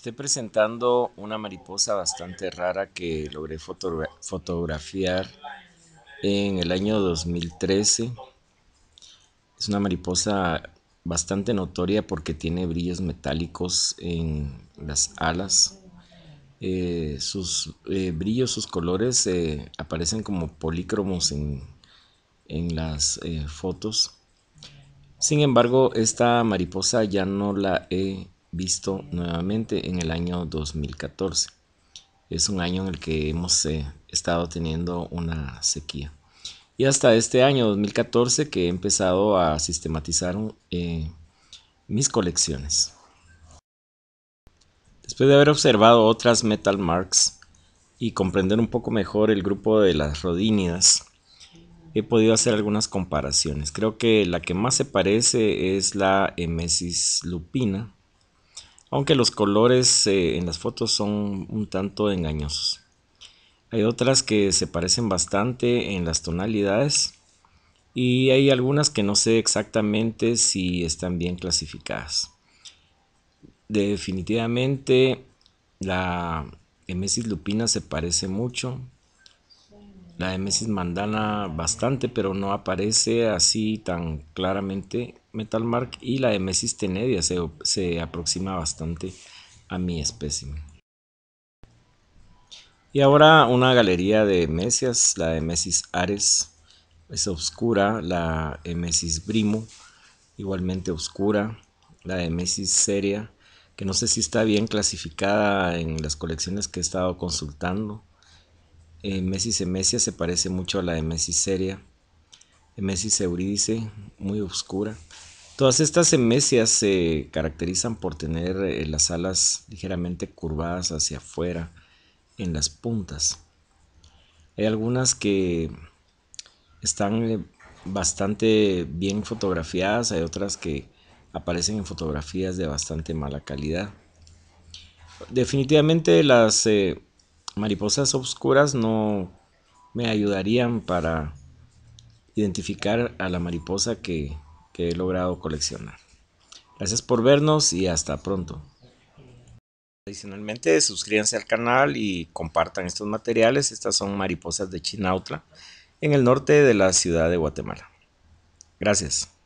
Estoy presentando una mariposa bastante rara que logré fotografiar en el año 2013. Es una mariposa bastante notoria porque tiene brillos metálicos en las alas. Eh, sus eh, brillos, sus colores eh, aparecen como polícromos en, en las fotos. Sin embargo, esta mariposa ya no la he visto nuevamente en el año 2014. Es un año en el que hemos eh, estado teniendo una sequía. Y hasta este año 2014 que he empezado a sistematizar eh, mis colecciones. Después de haber observado otras metal marks y comprender un poco mejor el grupo de las rodínidas, he podido hacer algunas comparaciones. Creo que la que más se parece es la Emesis lupina, aunque los colores eh, en las fotos son un tanto engañosos. Hay otras que se parecen bastante en las tonalidades y hay algunas que no sé exactamente si están bien clasificadas. Definitivamente la Emesis lupina se parece mucho, la Emesis mandana bastante, pero no aparece así tan claramente Metal Mark y la de Messis Tenedia se, aproxima bastante a mi espécimen. Y ahora una galería de Mesias, la de Ares, es oscura la de Brimo, igualmente oscura la de Seria, que no sé si está bien clasificada en las colecciones que he estado consultando. Eh, Mesis Emesia se parece mucho a la de Seria. Emesis eurídice, muy oscura. Todas estas emesias se caracterizan por tener eh, las alas ligeramente curvadas hacia afuera en las puntas. Hay algunas que están eh, bastante bien fotografiadas, hay otras que aparecen en fotografías de bastante mala calidad. Definitivamente las eh, mariposas oscuras no me ayudarían para identificar a la mariposa que, he logrado coleccionar. Gracias por vernos y hasta pronto. Adicionalmente, suscríbanse al canal y compartan estos materiales. Estas son mariposas de Chinautla, en el norte de la ciudad de Guatemala. Gracias.